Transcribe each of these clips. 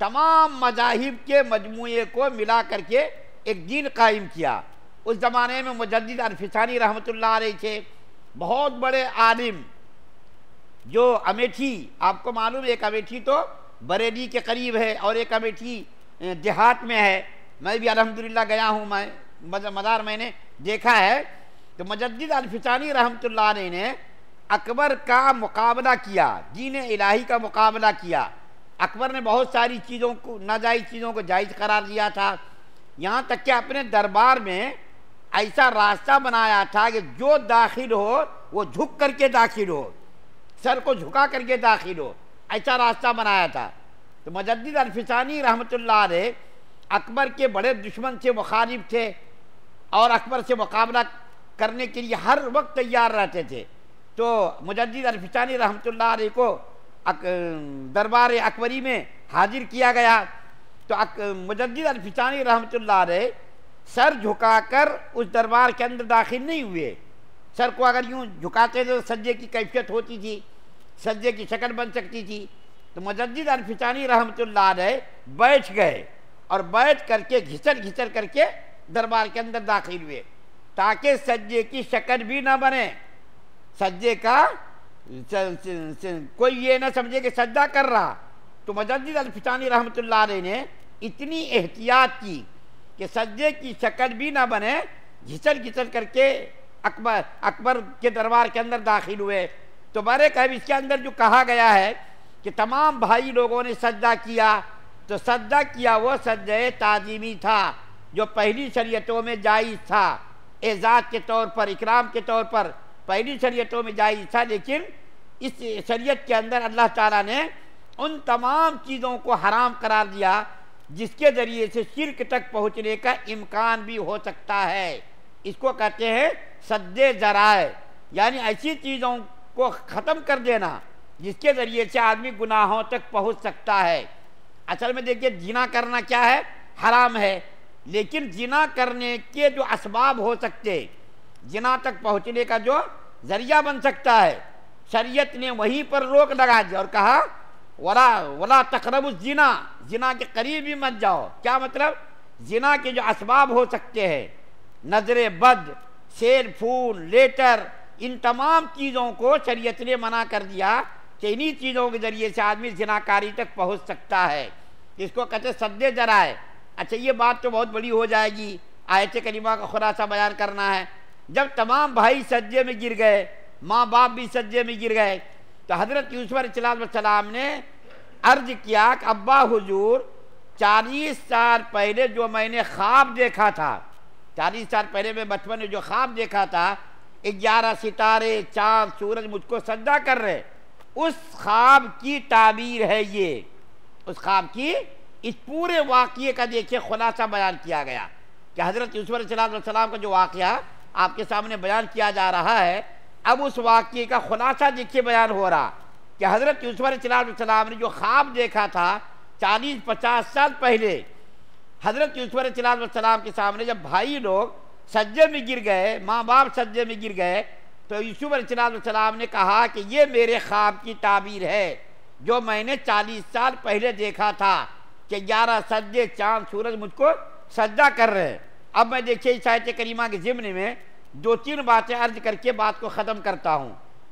तमाम मजाहिब के मजमू को मिला करके एक दिन कायम किया उस ज़माने में मुजद अनफिसानी रहमत थे बहुत बड़े आलिम जो अमेठी आपको मालूम एक अमेठी तो बरेली के करीब है और एक अमेठी देहात में है मैं भी अलहमदिल्ला गया हूँ मैं मदार मैंने देखा है तो मजद अनफिसानी रहमत ने अकबर का मुकाबला किया दीन इलाही का मुकाबला किया अकबर ने बहुत सारी चीज़ों को नाजायज़ चीज़ों को जायज़ करार दिया था यहाँ तक कि अपने दरबार में ऐसा रास्ता बनाया था कि जो दाखिल हो वो झुक करके दाखिल हो सर को झुका करके दाखिल हो ऐसा रास्ता बनाया था तो मजद्द अल्फिसानी रहमत रे अकबर के बड़े दुश्मन से मुखालिफ थे और अकबर से मुकाबला करने के लिए हर वक्त तैयार रहते थे तो मुजद्द अल्फिसानी रहमत रे को अक, दरबार अकबरी में हाजिर किया गया तो मुजद अलफिसानी रहमत सर झुकाकर उस दरबार के अंदर दाखिल नहीं हुए सर को अगर यूँ झुकाते तो सज्जे की कैफियत होती थी सज्जे की शक्ल बन सकती थी तो मुजद अलफिसानी रहमत बैठ गए और बैठ करके घिसर घिसर करके दरबार के अंदर दाखिल हुए ताकि सज्जे की शक्ल भी ना बने सज्जे का कोई ये ना समझे कि सज्जा कर रहा तो मजद्द अलफिसानी रहमत ने इतनी एहतियात की कि सज्जे की शक्ल भी ना बने घिसल घिसल करके अकबर अकबर के दरबार के अंदर दाखिल हुए तो बारे कहब इसके अंदर जो कहा गया है कि तमाम भाई लोगों ने सज्जा किया तो सज्जा किया वो सज्जे ताजीमी था जो पहली शरीयतों में जायज़ था एजाज के तौर पर इकराम के तौर पर पहली शरीयतों में जायज़ था लेकिन इस शरीयत के अंदर अल्लाह ताला ने उन तमाम चीज़ों को हराम करार दिया जिसके ज़रिए से शिरक तक पहुँचने का इम्कान भी हो सकता है इसको कहते हैं सद्दे ज़राए यानी ऐसी चीज़ों को ख़त्म कर देना जिसके ज़रिए से आदमी गुनाहों तक पहुँच सकता है असल में देखिए जीना करना क्या है हराम है लेकिन जीना करने के जो इसबाब हो सकते जिना तक पहुंचने का जो जरिया बन सकता है शरीयत ने वहीं पर रोक लगा दिया और कहा वला वला तकरब जिना जिना के करीब ही मत जाओ क्या मतलब जिना के जो इसबाब हो सकते हैं नजर बद शेर फूल लेटर इन तमाम चीज़ों को शरीयत ने मना कर दिया कि इन्हीं चीज़ों के ज़रिए से आदमी जिनाकारी तक पहुंच सकता है इसको कहते सद्दे जराए अच्छा ये बात तो बहुत बड़ी हो जाएगी आयत करीमा का खुलासा बयान करना है जब तमाम भाई सज्जे में गिर गए माँ बाप भी सज्जे में गिर गए तो हज़रत यूसुफ़ सलाम ने अर्ज किया कि अब्बा हुजूर चालीस साल पहले जो मैंने ख्वाब देखा था चालीस साल पहले मैं बचपन में जो ख्वाब देखा था ग्यारह सितारे चांद सूरज मुझको सज्जा कर रहे उस ख्वाब की ताबीर है ये उस ख्वाब की इस पूरे वाक्य का देखिए खुलासा बयान किया गया कि हज़रत यूसुफ़ सलाम का जो वाक़ आपके सामने बयान किया जा रहा है अब उस वाक्य का खुलासा देखिए बयान हो रहा कि हज़रत यूसफ़लाम ने जो ख्वाब देखा था चालीस पचास साल पहले हज़रत सलाम के सामने जब भाई लोग सज्जे में गिर गए माँ बाप सज्जे में गिर गए तो सलाम ने कहा कि ये मेरे ख्वाब की ताबीर है जो मैंने चालीस साल पहले देखा था कि ग्यारह सज्जे चांद सूरज मुझको सज्जा कर रहे हैं अब मैं देखिए इस आयत करीमा के ज़िम्न में दो तीन बातें अर्ज करके बात को ख़त्म करता हूँ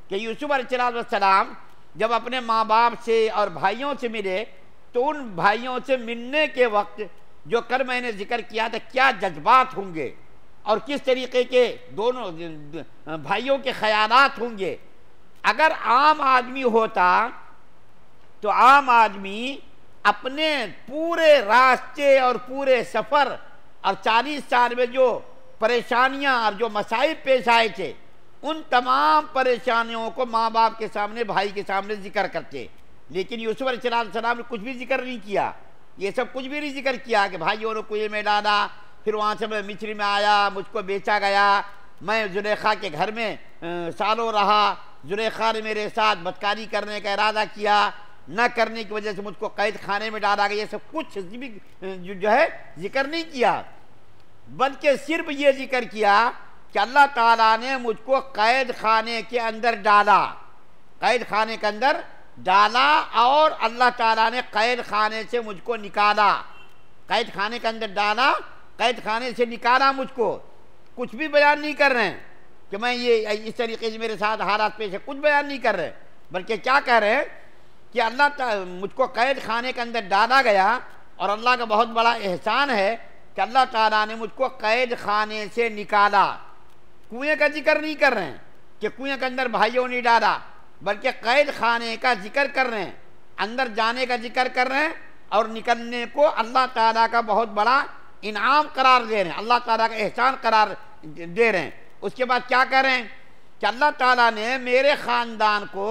कि यूसुफ अलसलाम जब अपने माँ बाप से और भाइयों से मिले तो उन भाइयों से मिलने के वक्त जो कर मैंने जिक्र किया था क्या जज्बात होंगे और किस तरीके के दोनों भाइयों के ख्यालात होंगे अगर आम आदमी होता तो आम आदमी अपने पूरे रास्ते और पूरे सफ़र और चालीस साल में जो परेशानियां और जो मसाइब पेश आए थे उन तमाम परेशानियों को माँ बाप के सामने भाई के सामने जिक्र करते लेकिन यूसुफ सलाम ने कुछ भी जिक्र नहीं किया ये सब कुछ भी नहीं जिक्र किया कि भाइयों ने कुएं में डाला फिर वहाँ से मैं मिश्री में आया मुझको बेचा गया मैं जुलेखा के घर में सालों रहा जुलेखा ने मेरे साथ बदकारी करने का इरादा किया न करने की वजह से मुझको कैद खाने में डाला गया ये सब कुछ भी जो है जिक्र नहीं किया बल्कि सिर्फ ये जिक्र किया कि अल्लाह ताला ने मुझको कैद खाने के अंदर डाला कैद खाने के अंदर डाला और अल्लाह ताला ने कैद खाने से मुझको निकाला कैद खाने के अंदर डाला कैद खाने से निकाला मुझको कुछ भी बयान नहीं कर रहे हैं कि मैं ये इस तरीके से मेरे साथ हालात पेश है कुछ बयान नहीं कर रहे बल्कि क्या कह रहे हैं कि अल्लाह मुझको कैद खाने के अंदर डाला गया और अल्लाह का बहुत बड़ा एहसान है कि अल्लाह ताला ने मुझको कैद खाने से निकाला कुएं का जिक्र नहीं कर रहे हैं कि कुएं के अंदर भाइयों ने डाला बल्कि कैद खाने का जिक्र कर रहे हैं अंदर जाने का जिक्र कर रहे हैं और निकलने को अल्लाह ताला का बहुत बड़ा इनाम करार दे रहे हैं अल्लाह ताला का एहसान करार दे रहे हैं उसके बाद क्या कर रहे हैं कि अल्लाह ताला ने मेरे ख़ानदान को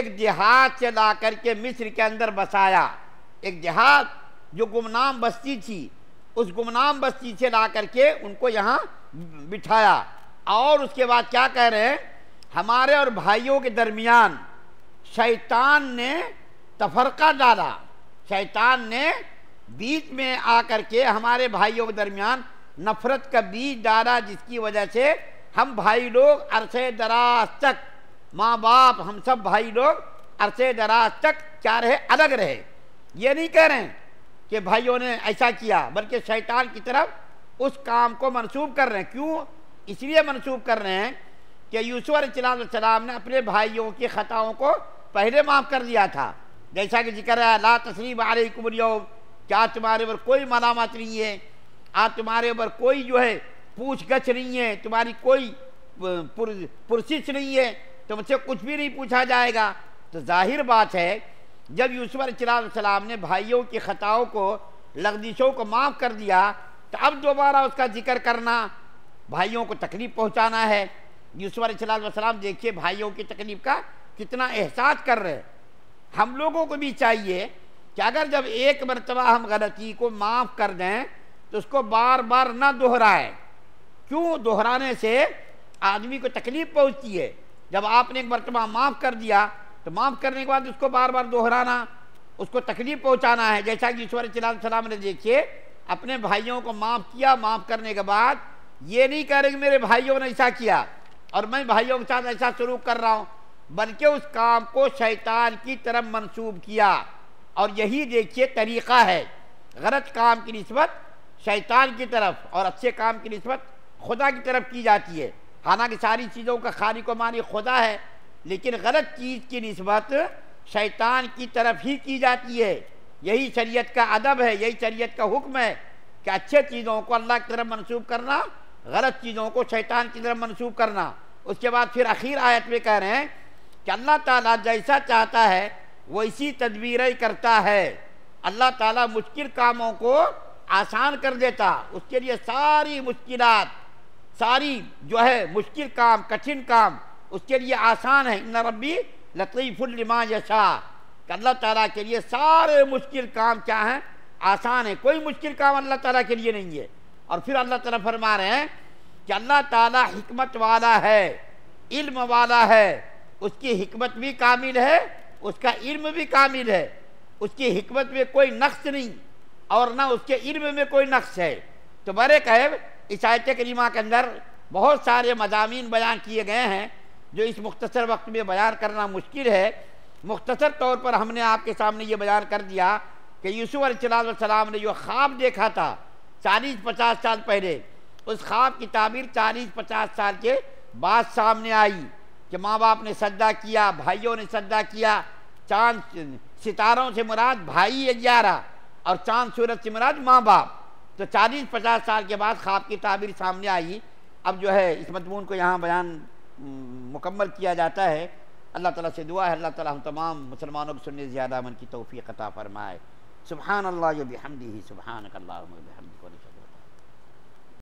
एक जहाज चला करके मिस्र के अंदर बसाया एक जिहाद जो गुमनाम बस्ती थी उस गुमनाम बस्ती से ला करके उनको यहाँ बिठाया और उसके बाद क्या कह रहे हैं हमारे और भाइयों के दरमियान शैतान ने तफरका डाला शैतान ने बीच में आकर के हमारे भाइयों के दरमियान नफरत का बीज डाला जिसकी वजह से हम भाई लोग अरसे दराज तक माँ बाप हम सब भाई लोग अरसे दराज तक क्या रहे अलग रहे ये नहीं कह रहे हैं कि भाइयों ने ऐसा किया बल्कि शैतान की तरफ उस काम को मनसूब कर रहे हैं क्यों इसलिए मनसूब कर रहे हैं कि यूसुफ सलाम ने अपने भाइयों की ख़ताओं को पहले माफ़ कर दिया था जैसा कि जिक्र है ला तसरीब आ रही कुमरियो क्या तुम्हारे ऊपर कोई मलामत नहीं है आज तुम्हारे ऊपर कोई जो है पूछ गछ नहीं है तुम्हारी कोई पुरसिश नहीं है तुमसे कुछ भी नहीं पूछा जाएगा तो जाहिर बात है जब यूसुफ सलाम ने भाइयों की ख़ताओं को लगदिशों को माफ़ कर दिया तो अब दोबारा उसका जिक्र करना भाइयों को तकलीफ़ पहुँचाना है यूसुफ सलाम देखिए भाइयों की तकलीफ़ का कितना एहसास कर रहे हम लोगों को भी चाहिए कि अगर जब एक मरतबा हम गलती को माफ़ कर दें तो उसको बार बार ना दोहराए क्यों दोहराने से आदमी को तकलीफ़ पहुँचती है जब आपने एक मरतबा माफ़ कर दिया तो माफ़ करने के बाद उसको बार बार दोहराना उसको तकलीफ पहुंचाना है जैसा कि ईश्वर सलाम ने देखिए अपने भाइयों को माफ़ किया माफ़ करने के बाद ये नहीं कह रहे कि मेरे भाइयों ने ऐसा किया और मैं भाइयों के साथ ऐसा शुरू कर रहा हूँ बल्कि उस काम को शैतान की तरफ मनसूब किया और यही देखिए तरीक़ा है गलत काम की नस्बत शैतान की तरफ और अच्छे काम की नस्बत खुदा की तरफ की जाती है हालांकि सारी चीज़ों का को मानी खुदा है लेकिन गलत चीज़ की नस्बत शैतान की तरफ ही की जाती है यही शरीयत का अदब है यही शरीयत का हुक्म है कि अच्छे चीज़ों को अल्लाह की तरफ मनसूब करना गलत चीज़ों को शैतान की तरफ मनसूब करना उसके बाद फिर आखिर आयत में कह रहे हैं कि अल्लाह ताला जैसा चाहता है वैसी तदबीरें करता है अल्लाह ताला मुश्किल कामों को आसान कर देता उसके लिए सारी मुश्किल सारी जो है मुश्किल काम कठिन काम उसके लिए आसान है इन रबी लतीफ़ुल्लिमा यशा अल्लाह ताला के लिए सारे मुश्किल काम क्या हैं आसान है कोई मुश्किल काम अल्लाह ताला के लिए नहीं है और फिर अल्लाह ताला फरमा रहे हैं कि अल्लाह ताला हमत वाला है इल्म वाला है उसकी हमत भी कामिल है उसका इल्म भी कामिल है उसकी हमत में कोई नक्श नहीं और ना उसके इल्म में कोई नक्श है तो बर कहब इस आयत करीमा के अंदर बहुत सारे मजामी बयान किए गए हैं जो इस मुख्तसर वक्त में बयान करना मुश्किल है मुख्तसर तौर पर हमने आपके सामने ये बयान कर दिया कि यूसुफ सलाम ने जो ख्वाब देखा था चालीस पचास साल पहले उस ख्वाब की तामीर चालीस पचास साल के बाद सामने आई कि माँ बाप ने सद्दा किया भाइयों ने सद्दा किया चांद सितारों से मुराद भाई ग्यारह और चांद सूरज से मुराद माँ बाप तो चालीस पचास साल के बाद ख्वाब की ताबीर सामने आई अब जो है इस मजमून को यहाँ बयान हम्म, मुकम्मल किया जाता है अल्लाह ताला से दुआ है अल्लाह ताला हम तमाम मुसलमानों को सुनने ज़्यादा मन की तोफ़ी अता फ़रमाए सुबहान अल्लाह जो ही सुबहान अल्लाह